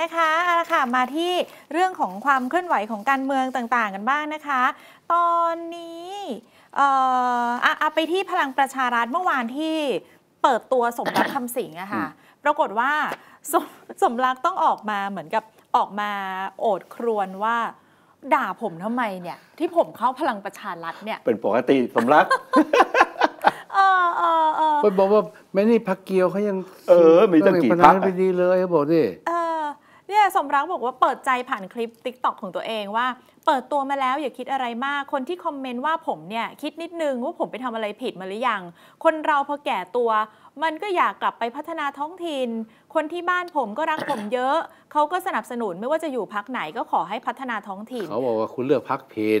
นะคะเอาละค่ะมาที่เรื่องของความเคลื่อนไหวของการเมืองต่างๆกันบ้างนะคะ ตอนนี้เอ่อเอาไปที่พลังประชารัฐเมื่อวานที่เปิดตัวสมรักคำสิงอะค่ะปรากฏว่าสมสมรักต้องออกมาเหมือนกับออกมาโอดครวนว่า ด่าผมทำไมเนี่ยที่ผมเข้าพลังประชารัฐเนี่ย เป็นปกติสมรักเออเออเออไปบอกว่าแม่นี่พักเกียวเขายังเออมีตั้งกี่พักไปดีเลยเขาบอกดิเอนี่ยสมรักบอกว่าเปิดใจผ่านคลิปติกต็อกของตัวเองว่า เปิดตัวมาแล้วอย่าคิดอะไรมาก คนที่คอมเมนต์ว่าผมเนี่ยคิดนิดนึงว่าผมไปทำอะไรผิดมาหรือยัง คนเราพอแก่ตัว มันก็อยากกลับไปพัฒนาท้องถิ่น คนที่บ้านผมก็รักผมเยอะ เขาก็สนับสนุนไม่ว่าจะอยู่พักไหนก็ขอให้พัฒนาท้องถิ่นเขาบอกว่าคุณเลือกพักผิด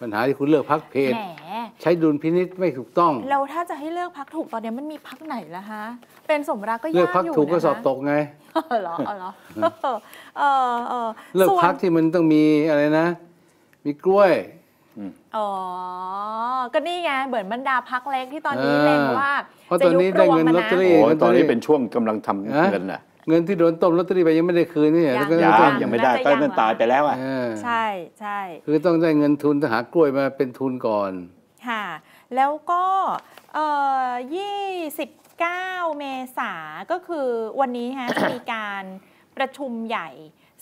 ปัญหาที่คุณเลือกพักเพจใช้ดุลพินิษไม่ถูกต้องแล้วถ้าจะให้เลือกพักถูกตอนนี้มันมีพักไหนล่ะฮะเป็นสมรักก็ยากอยู่เลือกพักถูกก็สอบตกไง เหรอเหรอเออเอเลือกพักที่มันต้องมีอะไรนะ มีกล้วยอ๋อก็นี่ไง เหมือนบรรดาพักเล็กที่ตอนนี้เล็งว่าจะยุบรวมได้เนะอตตอีโอ้ตอนนี้เป็นช่วงกำลังทำเงินนะเงินที่โดนต้มลอตเตอรี่ไปยังไม่ได้คืนนี่ยั้งยังไม่ได้น่ตอันตายไปแล้วอ่ะใช่ใช่คือต้องได้เงินทุนทาหากล้วยมาเป็นทุนก่อน ค่ะ แล้วก็เอ่อ29 เมษาก็คือวันนี้ฮะจะมีการประชุมใหญ่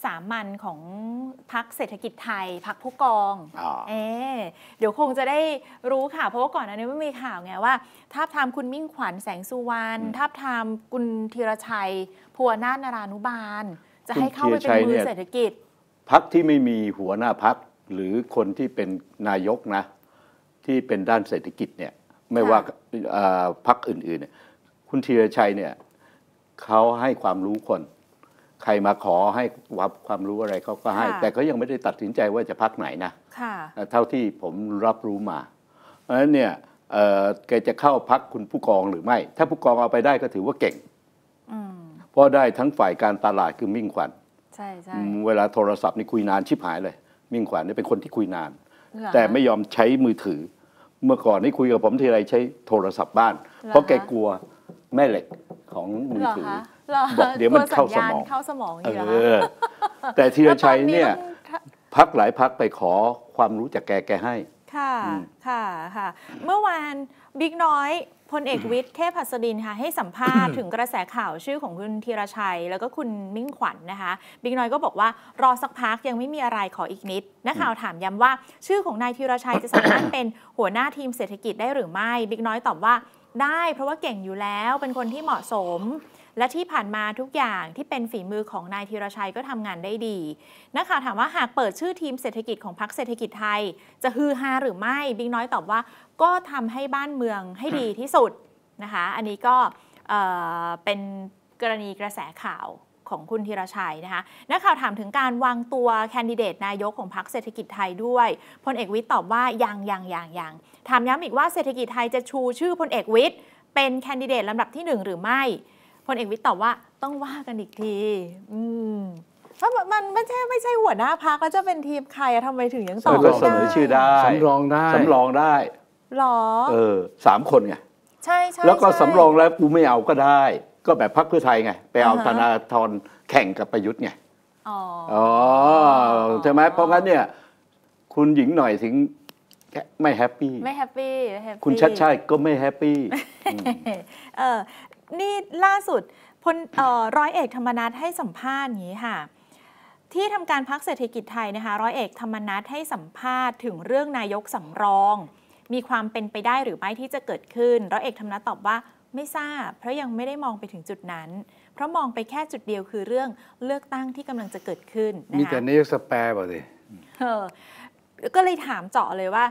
สามัญของพักเศรษฐกิจไทยพักผู้กองอเอเดี๋ยวคงจะได้รู้ค่ะเพราะว่าก่อนอันนี้ไม่มีข่าวไงว่าท้าทามคุณมิ่งขวัญแสงสุวรรณท้าทามคุณธีรชัยพัวนานารานุบาล จะให้เข้าไปเป็นมือเศรษฐกิจ พักที่ไม่มีหัวหน้าพักหรือคนที่เป็นนายกนะ ที่เป็นด้านเศรษฐกิจเนี่ยไม่ว่าพักอื่นๆเนี่ยคุณธีรชัยเนี่ยเขาให้ความรู้คนใครมาขอให้วับความรู้อะไรเขาก็ให้ แต่เขายังไม่ได้ตัดสินใจว่าจะพักไหนนะเท่าที่ผมรับรู้มาเพราะฉะนั้นเนี่ยแกจะเข้าพักคุณผู้กองหรือไม่ ถ้าผู้กองเอาไปได้ก็ถือว่าเก่งเพราะได้ทั้งฝ่ายการตลาดคือมิ่งขวัญใช่ใช่เวลาโทรศัพท์นี่คุยนานชิบหายเลย มิ่งขวัญนี่เป็นคนที่คุยนาน แต่ไม่ยอมใช้มือถือ เมื่อก่อนนี่คุยกับผมทีไรใช้โทรศัพท์บ้าน เพราะแกกลัวแม่เหล็กของมือถือเดี๋ยวมันเข้าสมองเข้าสมองเออแต่ธีรชัยเนี่ยพักหลายพักไปขอความรู้จากแกแกให้ ค่ะ ค่ะ ค่ะ เมื่อวานบิ๊กน้อยพลเอกวิทย์เทพัสดินค่ะให้สัมภาษณ์ถึงกระแสข่าวชื่อของคุณธีรชัย แล้วก็คุณมิ่งขวัญนนะคะ บิ๊กน้อยก็บอกว่ารอสักพักยังไม่มีอะไรขออีกนิดนักข่าวถามย้ำว่า ชื่อของนายธีรชัยจะสามารถเป็นหัวหน้าทีมเศรษฐกิจได้หรือไม่บิ๊กน้อยตอบว่าได้ เพราะว่าเก่งอยู่แล้วเป็นคนที่เหมาะสมและที่ผ่านมาทุกอย่างที่เป็นฝีมือของนายธีรชัยก็ทำงานได้ดี นักข่าวถามว่าหากเปิดชื่อทีมเศรษฐกิจของพรรคเศรษฐกิจไทย จะฮือฮาหรือไม่ บิ๊กน้อยตอบว่าก็ทำให้บ้านเมืองให้ดีที่สุดนะคะ อันนี้ก็เป็นกรณีกระแสข่าวของคุณธีรชัยนะคะ นักข่าวถามถึงการวางตัวแคนดิเดตนายกของพรรคเศรษฐกิจไทยด้วย พลเอกวิทย์ตอบว่ายังยังยังยังถามย้ำอีกว่าเศรษฐกิจไทยจะชูชื่อพลเอกวิทย์เป็นแคนดิเดตลำดับที่ 1 หรือไม่พลเอกวิทย์ตอบว่าต้องว่ากันอีกที อืมมันไม่ใช่ไม่ใช่หัวหน้าพักแล้วจะเป็นทีม ใครทำไมถึงยังตอบไได้เสนอชื่อได้สำรองได้สำรองได้หรอเออสามคนไง ใช่ใช่แล้วก็สำรองแล้วกูไม่เอาก็ได้ ก็แบบพักเพื่อไทยไง ไปเอาธนาธรแข่งกับประยุทธ์ไง อ๋อใช่ไหมเพราะงั้นเนี่ย คุณหญิงหน่อยถึงไม่แฮปปี้ไม่แฮปปี้คุณชัดชาติก็ไม่แฮปปี้เออนี่ ล่าสุดพลร้อยเอกธรรมนัฐให้สัมภาษณ์อย่างนี้ค่ะที่ทำการพักเศรษฐกิจไทยนะคะร้อยเอกธรรมนัฐให้สัมภาษณ์ถึงเรื่องนายกสัมรอง มีความเป็นไปได้หรือไม่ที่จะเกิดขึ้น ร้อยเอกธรรมนัฐตอบว่าไม่ทราบ เพราะยังไม่ได้มองไปถึงจุดนั้น เพราะมองไปแค่จุดเดียวคือเรื่องเลือกตั้งที่กำลังจะเกิดขึ้นมีแต่นายกสแปร์บ่สิก็เลยถามเจาะเลยว่า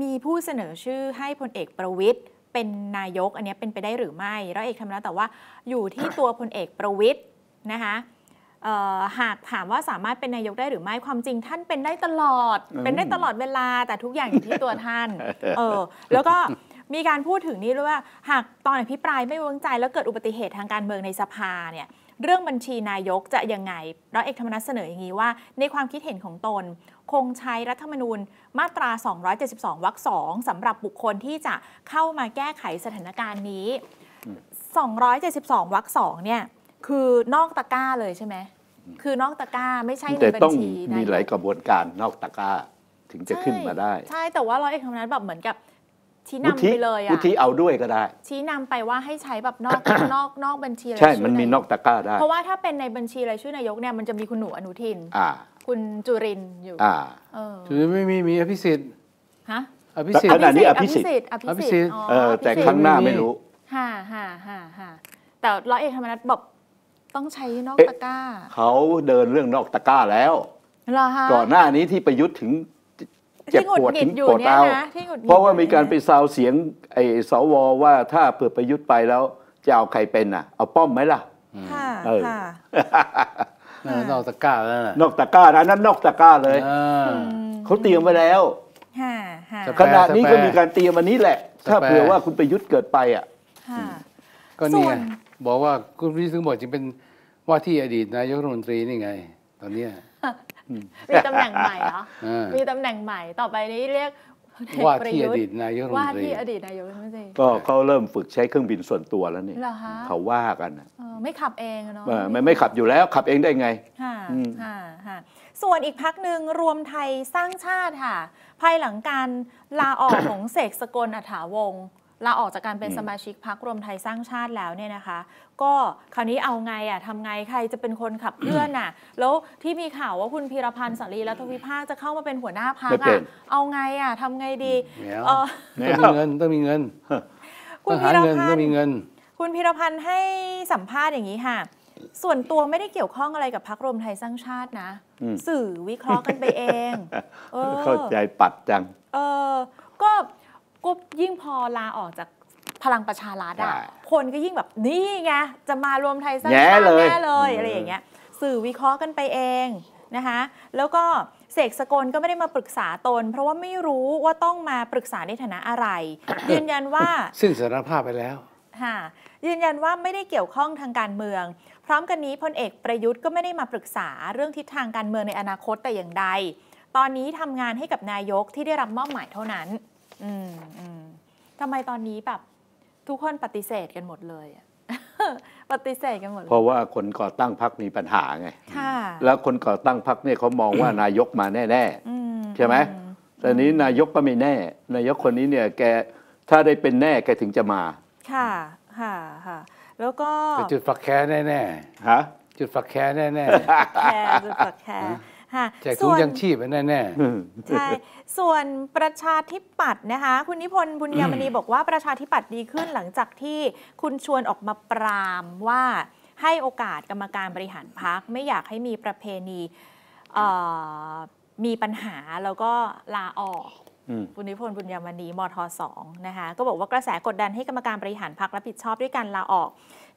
มีผู้เสนอชื่อให้พลเอกประวิทย์เป็นนายกอันนี้เป็นไปได้หรือไม่ร้อยเอกธรรมนัฐแต่ว่าอยู่ที่ตัวพลเอกประวิทย์นะคะหากถามว่าสามารถเป็นนายกได้หรือไม่ความจริงท่านเป็นได้ตลอด เป็นได้ตลอดเวลาแต่ทุกอย่างอยู่ที่ตัวท่านเออแล้วก็มีการพูดถึงนี้ด้วยว่า หากตอนอภิปรายไม่ไว้วางใจ แล้วเกิดอุบัติเหตุทางการเมืองในสภาเนี่ยเรื่องบัญชีนายกจะยังไงร้อยเอกธรรมนัสเสนออย่างนี้ว่าในความคิดเห็นของตนคงใช้รัฐธรรมนูญมาตรา 272 วรรค 2สำหรับบุคคลที่จะเข้ามาแก้ไขสถานการณ์นี้ 272 วรรค 2 เนี่ย คือนอกตะก้าเลยใช่ไหม คือนอกตะก้าไม่ใช่ในบัญชีแต่ต้องมีหลายกระบวนการนอกตะก้าถึงจะขึ้นมาได้ ใช่ แต่ว่าร้อยเอกธรรมนัฐแบบเหมือนกับ ชี้นำไปเลยอะวุฒีเอาด้วยก็ได้ ชี้นำไปว่าให้ใช้แบบนอกนอกนอกบัญชีใช่ มันมีนอกตะก้าได้ เพราะว่าถ้าเป็นในบัญชีรายชื่อนายกเนี่ยมันจะมีคุณหนูอนุทินคุณจุรินอยู่ อ่าจุรินไม่มีมีอภิสิทธิ์ ฮะอภิสิทธิ์ขาดนี้อภิสิทธิ์อภิสิทธิ์แต่ครั้งหน้าไม่รู้ฮ่าฮ่าฮ่าฮ่าแต่ร้อยเอกธรรมนัฐบอกต้องใช้นอกตะก้า เขาเดินเรื่องนอกตะก้าแล้วก่อนหน้านี้ที่ประยุทธ์ถึงเจ็บปวดถึงปวดเอาเพราะว่ามีการไปซาวเสียง ไอ้สวว่าถ้าเปิดประยุทธ์ไปแล้วจะเอาใครเป็นอ่ะ เอาป้อมไหมล่ะ ค่ะนอกตะกร้าแล้วนอกตะกร้านะนั่นนอกตะกร้าเลยเขาเตรียมไว้แล้วขณะนี้ก็มีการเตรียมอันนี้แหละถ้าเผื่อว่าคุณไปยุทธเกิดไปอ่ะก็นี่บอกว่าคุณพิซึ่งบอกจึงเป็นว่าที่อดีตนายกรัฐมนตรีนี่ไงตอนนี้มีตำแหน่งใหม่เหรอมีตำแหน่งใหม่ต่อไปนี้เรียกว่าที่อดีตนายกรัฐมนตรียกรมรีก็เขาเริ่มฝึกใช้เครื่องบินส่วนตัวแล้วนี่ เขาว่ากันไม่ขับเองเนาะไม่ไม่ขับอยู่แล้วขับเองได้ไง ส่วนอีกพักหนึ่งรวมไทยสร้างชาติค่ะภายหลังการลาออกของเสกสกลอัฐาวงศลาออกจากการเป็นสมาชิกพักรวมไทยสร้างชาติแล้วเนี่ยนะคะ ก็คราวนี้เอาไงอ่ะทำไงใครจะเป็นคนขับเคลื่อนอ่ะ แล้วที่มีข่าวว่าคุณพีรพันธ์สรีรัฐวิภาคจะเข้ามาเป็นหัวหน้าพักอ่ะเอาไงอ่ะทำไงดีต้องมีเงินต้องมีเงินุณพีรพันธ์ต้องมีเงินคุณพีรพันธ์ให้สัมภาษณ์อย่างนี้ค่ะ ส่วนตัวไม่ได้เกี่ยวข้องอะไรกับพักรวมไทยสร้างชาตินะสื่อวิเคราะห์กันไปเองเข้าใจปัดจังเออก็ก็ยิ่งพอลาออกจากพลังประชารัฐอะคนก็ยิ่งแบบนี่ไงจะมารวมไทยสร้างชาติแน่เลยอะไรอย่างเงี้ยสื่อวิเคราะห์กันไปเองนะคะแล้วก็เสกสกลก็ไม่ได้มาปรึกษาตน เพราะว่าไม่รู้ว่าต้องมาปรึกษาในฐานะอะไร ยืนยันว่าสิ้นสารภาพไปแล้วค่ะยืนยันว่าไม่ได้เกี่ยวข้องทางการเมือง พร้อมกันนี้พลเอกประยุทธ์ก็ไม่ได้มาปรึกษาเรื่องทิศทางการเมืองในอนาคตแต่อย่างใด ตอนนี้ทำงานให้กับนายกที่ได้รับมอบหมายเท่านั้นอืมอืมทำไมตอนนี้แบบทุกคนปฏิเสธกันหมดเลยอะปฏิเสธกันหมดเพราะว่าคนก่อตั้งพรรคมีปัญหาไงค่ะแล้วคนก่อตั้งพรรคเนี่ยเขามองว่านายกมาแน่แน่ๆใช่ไหมแต่นี้นายกก็ไม่แน่ นายกคนนี้เนี่ยแกถ้าได้เป็นแน่แกถึงจะมา ค่ะค่ะค่ะแล้วก็จุดฝักแค้นแน่ฮะจุดฝักแค้นแน่แค่จุดฝักแค่ค่ะแจกถุงยังชีพแน่แน่ๆใช่ ส่วนประชาธิปัตย์นะคะคุณนิพนธ์บุญยามณีบอกว่าประชาธิปัตย์ดีขึ้นหลังจากที่คุณชวนออกมาปรามว่าให้โอกาสกรรมการบริหารพัก ไม่อยากให้มีประเพณีมีปัญหาแล้วก็ลาออกคุณนิพนธ์บุญยามณีมทสองนะคะก็บอกว่ากระแสกดดัน ให้กรรมการบริหารพักรับผิดชอบด้วยการลาออก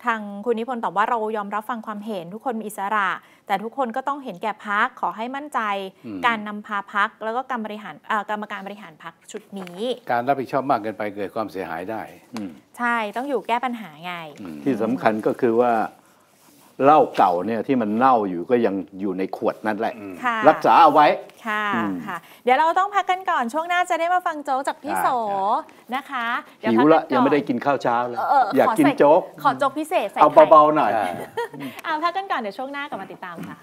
ทางคุณนิพนธ์ตอบว่าเรายอมรับฟังความเห็นทุกคนมีอิสระ แต่ทุกคนก็ต้องเห็นแก่พักขอให้มั่นใจ การนำพาพักแล้วก็กรรบริหารกรรมการบริหารพักชุดนี้ การรับผิดชอบมากเกินไปเกิดความเสียหายได้ใช่ต้องอยู่แก้ปัญหาไง ที่สำคัญก็คือว่าเหล้าเก่าเนี่ยที่มันเน่าอยู่ก็ยังอยู่ในขวดนั่นแหละรักษาเอาไว้ค่ะค่ะ เดี๋ยวเราต้องพักกันก่อนช่วงหน้าจะได้มาฟังโจ๊กจากพี่โสนะคะหิวละยังไม่ได้กินข้าวเช้าเลยอยากกินโจ๊กขอโจ๊กพิเศษใส่เอาเบาๆหน่อยเอาพักกันก่อนเดี๋ยวช่วงหน้ากลับมาติดตามค่ะ